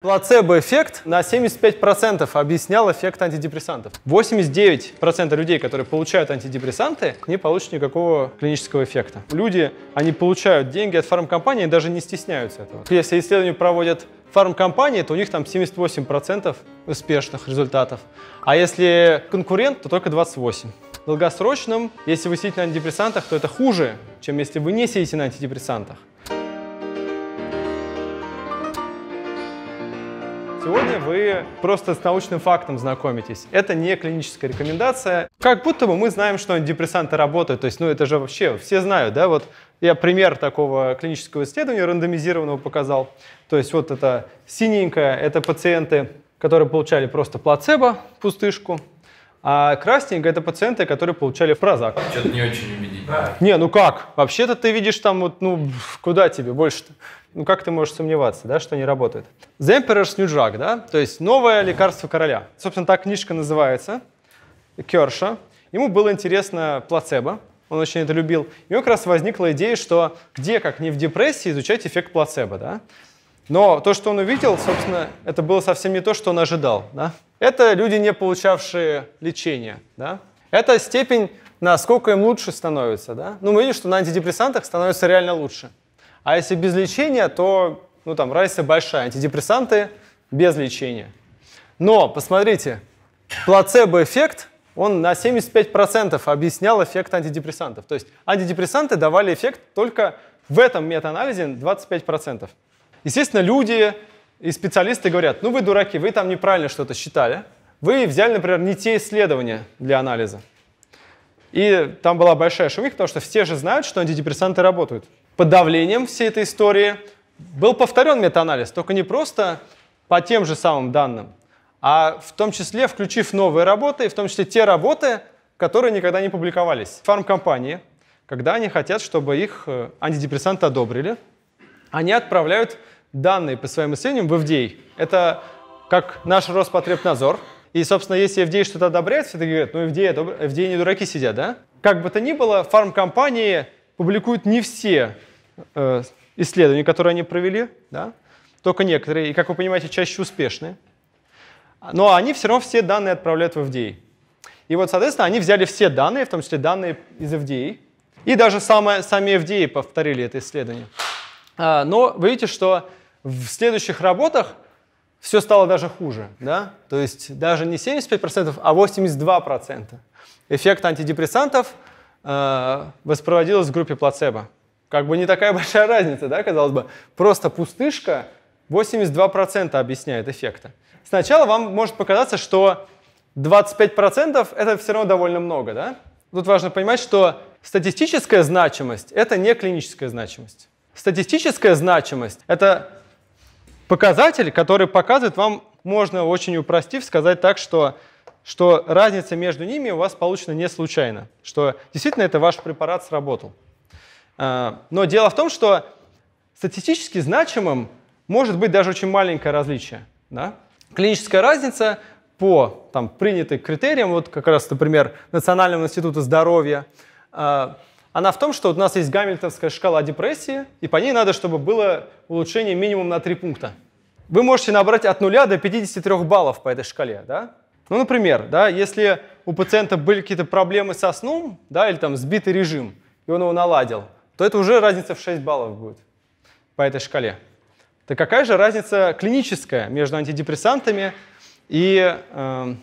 Плацебо-эффект на 75% объяснял эффект антидепрессантов. 89% людей, которые получают антидепрессанты, не получат никакого клинического эффекта. Люди, они получают деньги от фармкомпании и даже не стесняются этого. Если исследования проводят фармкомпании, то у них там 78% успешных результатов. А если конкурент, то только 28% долгосрочном, если вы сидите на антидепрессантах, то это хуже, чем если вы не сидите на антидепрессантах. сегодня вы просто с научным фактом знакомитесь. Это не клиническая рекомендация. Как будто бы мы знаем, что антидепрессанты работают. То есть, ну это же вообще все знают, да? Вот я пример такого клинического исследования рандомизированного показал. То есть вот это синенькое, это пациенты, которые получали просто плацебо, пустышку, а красненькое – это пациенты, которые получали прозак. Что-то не очень убедительно. Не, ну как? Вообще-то ты видишь там вот, ну, куда тебе больше-то? ну как ты можешь сомневаться, да, что не работает? The Emperor's New Drug, да, то есть новое лекарство короля. Собственно, так книжка называется, Керша. Ему было интересно плацебо, он очень это любил. И у него как раз возникла идея, что где, как не в депрессии, изучать эффект плацебо, да. Но то, что он увидел, собственно, это было совсем не то, что он ожидал, да. Это люди, не получавшие лечения, да. Это степень, насколько им лучше становится, да. Ну, мы видим, что на антидепрессантах становится реально лучше. А если без лечения, то ну, там разница большая. Антидепрессанты без лечения. Но, посмотрите, плацебо-эффект, он на 75% объяснял эффект антидепрессантов. То есть антидепрессанты давали эффект только в этом метаанализе 25%. Естественно, люди и специалисты говорят, ну вы дураки, вы там неправильно что-то считали. Вы взяли, например, не те исследования для анализа. И там была большая шумиха, потому что все же знают, что антидепрессанты работают под давлением всей этой истории был повторен метаанализ, только не просто по тем же самым данным, а в том числе включив новые работы, в том числе те работы, которые никогда не публиковались. Фармкомпании, когда они хотят, чтобы их э, антидепрессанты одобрили, они отправляют данные по своим исследованиям в FDA. Это как наш Роспотребнадзор. И, собственно, если FDA что-то одобряет, все говорят, ну, FDA, одобр... FDA не дураки сидят, да? Как бы то ни было, фармкомпании публикуют не все Э, исследований, которые они провели, да, только некоторые, и, как вы понимаете, чаще успешные. Но они все равно все данные отправляют в FDA. И вот, соответственно, они взяли все данные, в том числе данные из FDA, и даже самое, сами FDA повторили это исследование. А, но вы видите, что в следующих работах все стало даже хуже. Да? То есть даже не 75%, а 82%. Эффект антидепрессантов э, в группе плацебо. Как бы не такая большая разница, да, казалось бы. Просто пустышка 82% объясняет эффекта. Сначала вам может показаться, что 25% это все равно довольно много, да? Тут важно понимать, что статистическая значимость – это не клиническая значимость. Статистическая значимость – это показатель, который показывает вам, можно очень упростив сказать так, что, что разница между ними у вас получена не случайно, что действительно это ваш препарат сработал. А, но дело в том, что статистически значимым может быть даже очень маленькое различие. Да? Клиническая разница по там, принятым критериям, вот как раз, например, Национального института здоровья, а, она в том, что у нас есть гамильтонская шкала депрессии, и по ней надо, чтобы было улучшение минимум на 3 пункта. Вы можете набрать от 0 до 53 баллов по этой шкале. Да? Ну, например, да, если у пациента были какие-то проблемы со сном, да, или там сбитый режим, и он его наладил – то это уже разница в 6 баллов будет по этой шкале. Так какая же разница клиническая между антидепрессантами и э,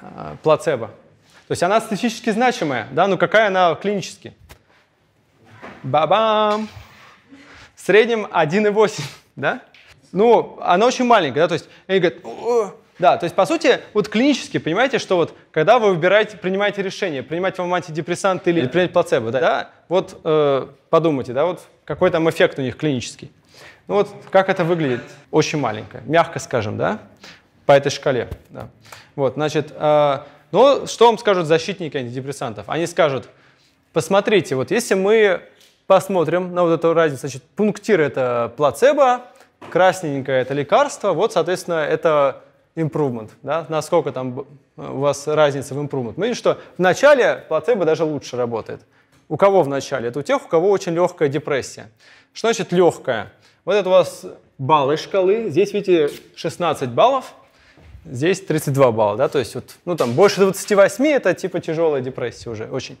э, плацебо? То есть она статистически значимая, да, но какая она клинически? Ба-бам! В среднем 1,8, да? Ну, она очень маленькая, да, то есть они говорят, да, то есть, по сути, вот клинически, понимаете, что вот, когда вы выбираете, принимаете решение, принимать вам антидепрессант или, или принять плацебо, да, да вот э, подумайте, да, вот какой там эффект у них клинический. Ну вот как это выглядит? Очень маленько, мягко скажем, да, по этой шкале. Да. Вот, значит, э, ну что вам скажут защитники антидепрессантов? Они скажут, посмотрите, вот если мы посмотрим на вот эту разницу, значит, пунктир это плацебо, красненькое это лекарство, вот, соответственно, это improvement, да, насколько там э, у вас разница в improvement. Мы видим, что в начале плацебо даже лучше работает. У кого в начале? Это у тех, у кого очень легкая депрессия. Что значит легкая? Вот это у вас баллы шкалы. Здесь, видите, 16 баллов. Здесь 32 балла, да, то есть вот, ну там больше 28 это типа тяжелая депрессия уже, очень.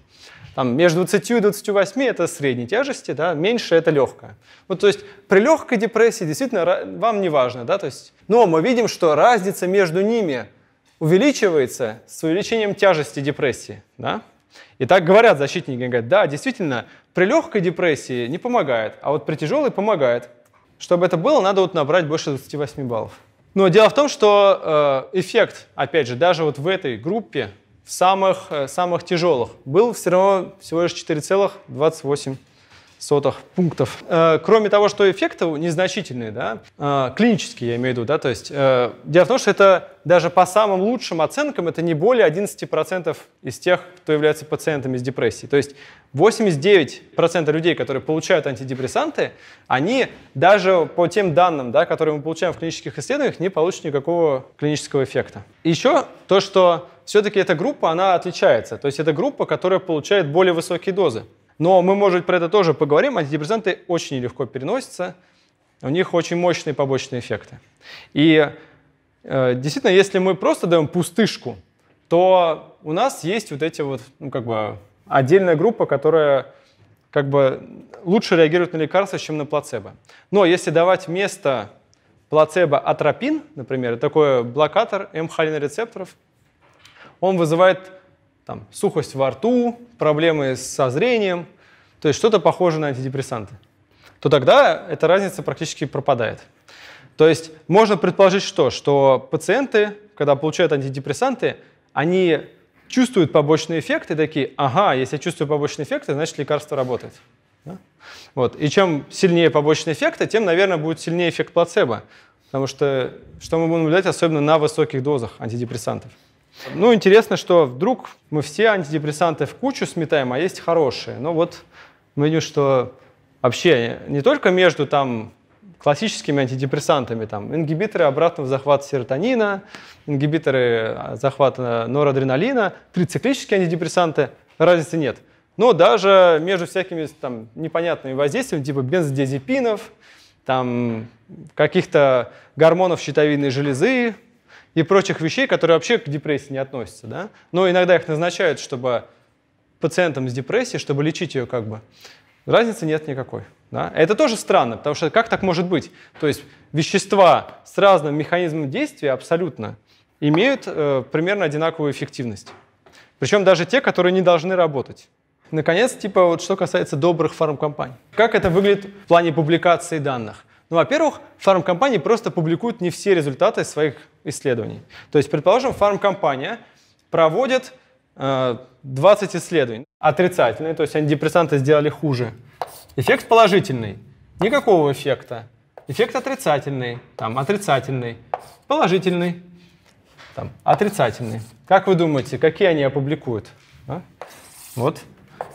Там между 20 и 28 это средней тяжести, да, меньше это легкая. Вот, то есть при легкой депрессии действительно вам не важно, да, то есть, но мы видим, что разница между ними увеличивается с увеличением тяжести депрессии, да. И так говорят защитники, говорят, да, действительно, при легкой депрессии не помогает, а вот при тяжелой помогает. Чтобы это было, надо вот набрать больше 28 баллов. Но дело в том, что э, эффект, опять же, даже вот в этой группе, в самых, э, самых тяжелых, был все равно всего лишь 4,28 сотых пунктов. Э, кроме того, что эффекты незначительные, да, э, клинические я имею в виду, да, то есть э, дело в том, что это даже по самым лучшим оценкам это не более 11% из тех, кто является пациентами с депрессией. То есть 89% людей, которые получают антидепрессанты, они даже по тем данным, да, которые мы получаем в клинических исследованиях, не получат никакого клинического эффекта. Еще то, что все-таки эта группа, она отличается. То есть это группа, которая получает более высокие дозы. Но мы, может, про это тоже поговорим. Антидепрессанты очень легко переносятся, у них очень мощные побочные эффекты. И э, действительно, если мы просто даем пустышку, то у нас есть вот эти вот, ну, как бы, отдельная группа, которая как бы лучше реагирует на лекарства, чем на плацебо. Но если давать вместо плацебо атропин, например, такой блокатор м рецепторов, он вызывает там, сухость во рту, проблемы со зрением, то есть что-то похоже на антидепрессанты, то тогда эта разница практически пропадает. То есть можно предположить что? Что пациенты, когда получают антидепрессанты, они чувствуют побочные эффекты, такие, ага, если я чувствую побочные эффекты, значит лекарство работает. Да? Вот. И чем сильнее побочные эффекты, тем, наверное, будет сильнее эффект плацебо. Потому что что мы будем наблюдать, особенно на высоких дозах антидепрессантов. Ну, интересно, что вдруг мы все антидепрессанты в кучу сметаем, а есть хорошие. Но ну, вот мы видим, что вообще не только между там классическими антидепрессантами, там, ингибиторы обратного захвата серотонина, ингибиторы а, захвата норадреналина, трициклические антидепрессанты, разницы нет. Но даже между всякими там, непонятными воздействиями, типа бензодиазепинов, там, каких-то гормонов щитовидной железы, и прочих вещей, которые вообще к депрессии не относятся. Да? Но иногда их назначают, чтобы пациентам с депрессией, чтобы лечить ее как бы. Разницы нет никакой. Да? Это тоже странно, потому что как так может быть? То есть вещества с разным механизмом действия абсолютно имеют э, примерно одинаковую эффективность. Причем даже те, которые не должны работать. Наконец, типа вот что касается добрых фармкомпаний. Как это выглядит в плане публикации данных? Ну, во-первых, фармкомпании просто публикуют не все результаты своих исследований. То есть, предположим, фармкомпания проводит 20 э, исследований. Отрицательные, то есть антидепрессанты сделали хуже. Эффект положительный. Никакого эффекта. Эффект отрицательный, там, отрицательный, положительный, там, отрицательный. Как вы думаете, какие они опубликуют? А? Вот.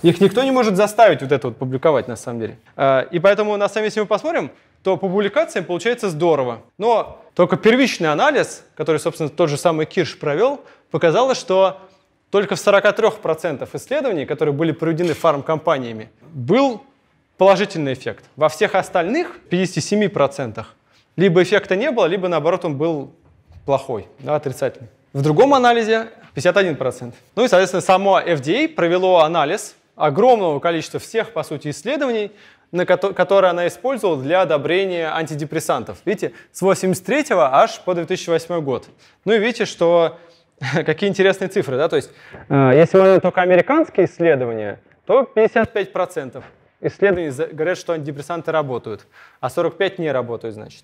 Их никто не может заставить вот это вот публиковать на самом деле. Э, и поэтому на самом деле, если мы посмотрим, то по публикациям получается здорово. Но только первичный анализ, который, собственно, тот же самый Кирш провел, показало, что только в 43% исследований, которые были проведены фармкомпаниями, был положительный эффект. Во всех остальных 57% либо эффекта не было, либо наоборот он был плохой, да, отрицательный. В другом анализе 51%. Ну и, соответственно, само FDA провело анализ огромного количества всех, по сути, исследований, на ко который она использовала для одобрения антидепрессантов. Видите, с 83 аж по 2008 год. Ну и видите, что какие интересные цифры, да, то есть э, если мы только американские исследования, то 55% исследований говорят, что антидепрессанты работают, а 45 не работают, значит.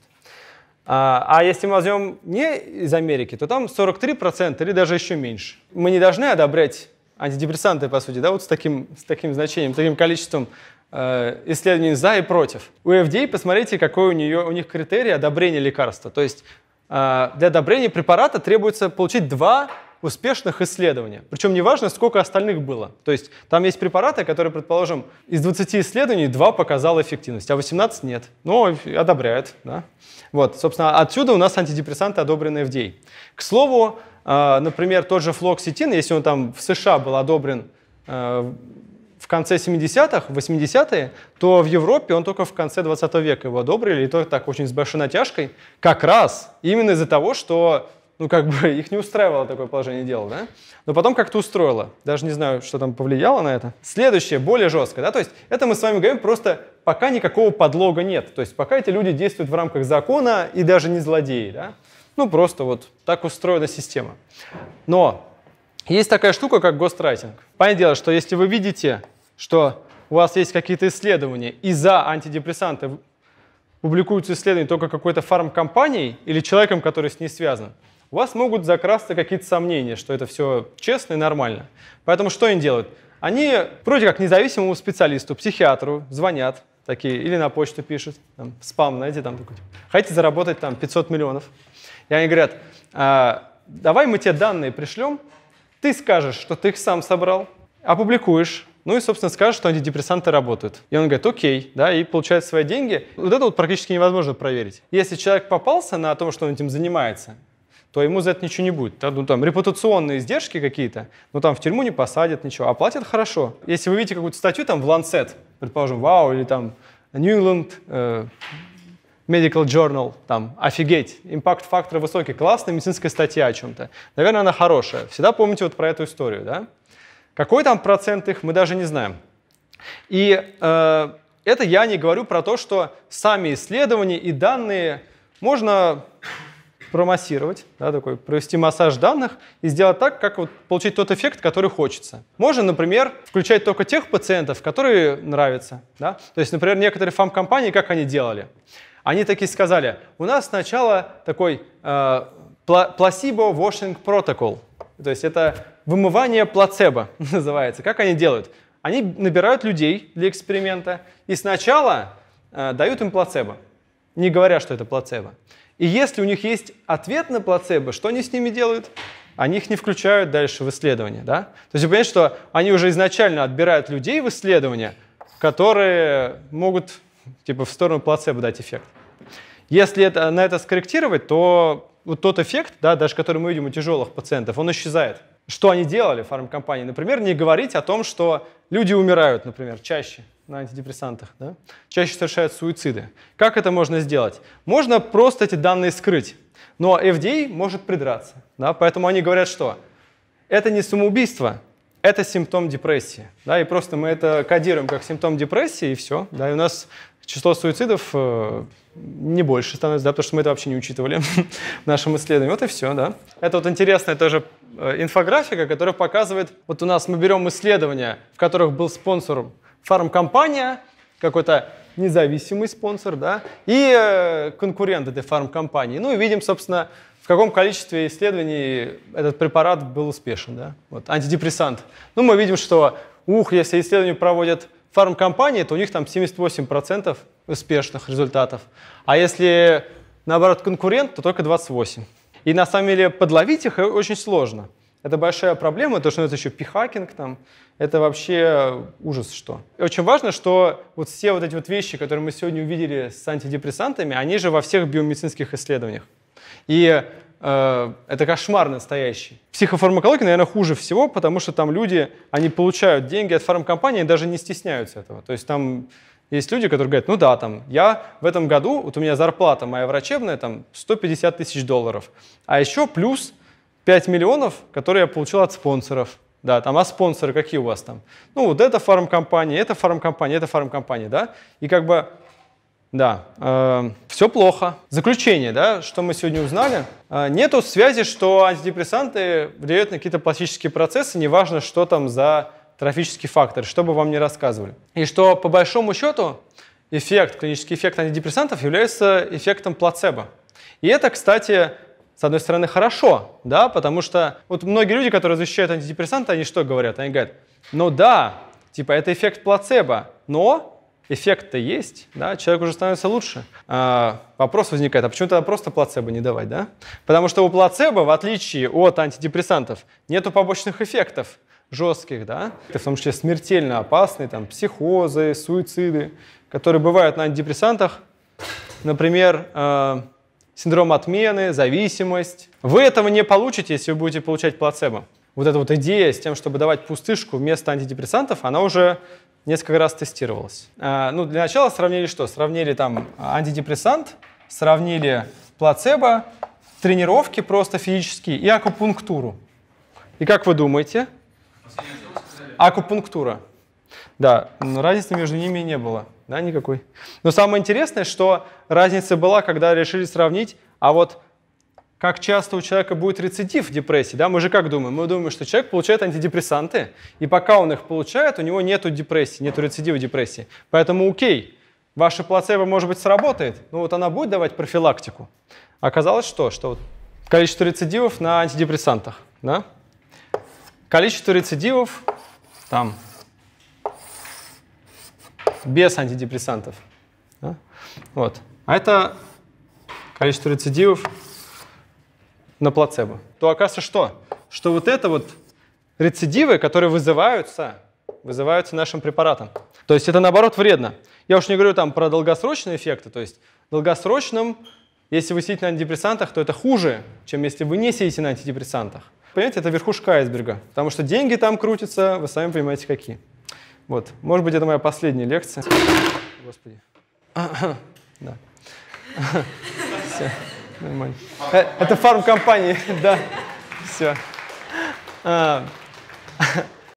А, а если мы возьмем не из Америки, то там 43% или даже еще меньше. Мы не должны одобрять антидепрессанты, по сути, да, вот с таким, с таким значением, таким количеством Э, исследований за и против. У FDA посмотрите, какой у, нее, у них критерий одобрения лекарства. То есть э, для одобрения препарата требуется получить два успешных исследования. Причем неважно, сколько остальных было. То есть там есть препараты, которые, предположим, из 20 исследований 2 показало эффективность, а 18 нет. Но ну, одобряют. Да? Вот, собственно, отсюда у нас антидепрессанты одобрены FDA. К слову, э, например, тот же флоксетин, если он там в США был одобрен конце 70-х, 80-е, то в Европе он только в конце 20 века его одобрили, и то так очень с большой натяжкой, как раз именно из-за того, что ну, как бы их не устраивало такое положение дела, да? Но потом как-то устроило. Даже не знаю, что там повлияло на это. Следующее, более жестко, да? То есть это мы с вами говорим просто пока никакого подлога нет. То есть пока эти люди действуют в рамках закона и даже не злодеи, да? Ну, просто вот так устроена система. Но есть такая штука, как гострайтинг. Понятное дело, что если вы видите что у вас есть какие-то исследования, и за антидепрессанты публикуются исследования только какой-то фармкомпанией или человеком, который с ней связан, у вас могут закрасться какие-то сомнения, что это все честно и нормально. Поэтому что они делают? Они вроде как независимому специалисту, психиатру звонят такие или на почту пишут, там, спам, знаете, там такой, типа, хотите заработать там 500 миллионов. И они говорят, а, давай мы тебе данные пришлем, ты скажешь, что ты их сам собрал, опубликуешь, ну и, собственно, скажет, что антидепрессанты работают. И он говорит, окей, да, и получает свои деньги. Вот это вот практически невозможно проверить. Если человек попался на том, что он этим занимается, то ему за это ничего не будет. Ну, там репутационные издержки какие-то, но ну, там в тюрьму не посадят, ничего. А платят хорошо. Если вы видите какую-то статью там в Lancet, предположим, вау, или там New England э, Medical Journal, там, офигеть, импакт фактора высокий, классная медицинская статья о чем-то. Наверное, она хорошая. Всегда помните вот про эту историю, да? Какой там процент их, мы даже не знаем. И э, это я не говорю про то, что сами исследования и данные можно промассировать, да, такой, провести массаж данных и сделать так, как вот получить тот эффект, который хочется. Можно, например, включать только тех пациентов, которые нравятся. Да? То есть, например, некоторые фармкомпании, как они делали? Они такие сказали, у нас сначала такой э, пласибо washing protocol – то есть это вымывание плацебо называется. Как они делают? Они набирают людей для эксперимента и сначала э, дают им плацебо, не говоря, что это плацебо. И если у них есть ответ на плацебо, что они с ними делают? Они их не включают дальше в исследование. Да? То есть вы понимаете, что они уже изначально отбирают людей в исследование, которые могут типа, в сторону плацебо дать эффект. Если это, на это скорректировать, то вот тот эффект, да, даже который мы видим у тяжелых пациентов, он исчезает. Что они делали, фармкомпании? Например, не говорить о том, что люди умирают, например, чаще на антидепрессантах, да? чаще совершают суициды. Как это можно сделать? Можно просто эти данные скрыть, но FDA может придраться. Да? Поэтому они говорят, что это не самоубийство, это симптом депрессии. Да, и просто мы это кодируем как симптом депрессии, и все. Да, и у нас число суицидов э, не больше становится, да, потому что мы это вообще не учитывали в нашем исследовании. Вот и все, да. Это вот интересная тоже э, инфографика, которая показывает, вот у нас мы берем исследования, в которых был спонсор фармкомпания, какой-то независимый спонсор, да, и э, конкурент этой фармкомпании. Ну и видим, собственно, каком количестве исследований этот препарат был успешен. Да? Вот, антидепрессант. Ну, мы видим, что, ух, если исследования проводят фармкомпании, то у них там 78% успешных результатов. А если, наоборот, конкурент, то только 28%. И на самом деле подловить их очень сложно. Это большая проблема, то, что это еще пихакинг, там, это вообще ужас что. И очень важно, что вот все вот эти вот вещи, которые мы сегодня увидели с антидепрессантами, они же во всех биомедицинских исследованиях. И э, это кошмар настоящий. Психофармакология, наверное, хуже всего, потому что там люди, они получают деньги от фармкомпании и даже не стесняются этого. То есть там есть люди, которые говорят, ну да, там, я в этом году, вот у меня зарплата моя врачебная, там, 150 тысяч долларов, а еще плюс 5 миллионов, которые я получил от спонсоров. Да, там, а спонсоры какие у вас там? Ну, вот это фармкомпания, это фармкомпания, это фармкомпания, да? И как бы да, э, все плохо. Заключение, да, что мы сегодня узнали. Э, нету связи, что антидепрессанты влияют на какие-то пластические процессы, неважно, что там за трофический фактор, что бы вам ни рассказывали. И что, по большому счету, эффект, клинический эффект антидепрессантов является эффектом плацебо. И это, кстати, с одной стороны, хорошо, да, потому что вот многие люди, которые защищают антидепрессанты, они что говорят? Они говорят, ну да, типа это эффект плацебо, но эффект-то есть, да, человек уже становится лучше. А, вопрос возникает, а почему тогда просто плацебо не давать, да? Потому что у плацебо, в отличие от антидепрессантов, нету побочных эффектов жестких, да, в том числе смертельно опасные, там, психозы, суициды, которые бывают на антидепрессантах, например, э, синдром отмены, зависимость. Вы этого не получите, если вы будете получать плацебо вот эта вот идея с тем, чтобы давать пустышку вместо антидепрессантов, она уже несколько раз тестировалась. А, ну, для начала сравнили что? Сравнили там антидепрессант, сравнили плацебо, тренировки просто физические и акупунктуру. И как вы думаете? Акупунктура. Да, Но разницы между ними не было, да, никакой. Но самое интересное, что разница была, когда решили сравнить, а вот как часто у человека будет рецидив депрессии. Да? Мы же как думаем? Мы думаем, что человек получает антидепрессанты, и пока он их получает, у него нет депрессии, нет рецидива депрессии. Поэтому окей, ваша плацебо, может быть, сработает, но вот она будет давать профилактику. Оказалось, что? Что вот количество рецидивов на антидепрессантах. Да? Количество рецидивов там без антидепрессантов. Да? Вот. А это количество рецидивов на плацебо, то оказывается что? Что вот это вот рецидивы, которые вызываются, вызываются нашим препаратом. То есть это наоборот вредно. Я уж не говорю там про долгосрочные эффекты, то есть долгосрочным, если вы сидите на антидепрессантах, то это хуже, чем если вы не сидите на антидепрессантах. Понимаете, это верхушка айсберга, потому что деньги там крутятся, вы сами понимаете какие. Вот, может быть, это моя последняя лекция. Господи. Да. Все. Нормально. Э, это фармкомпании, да. Все. А,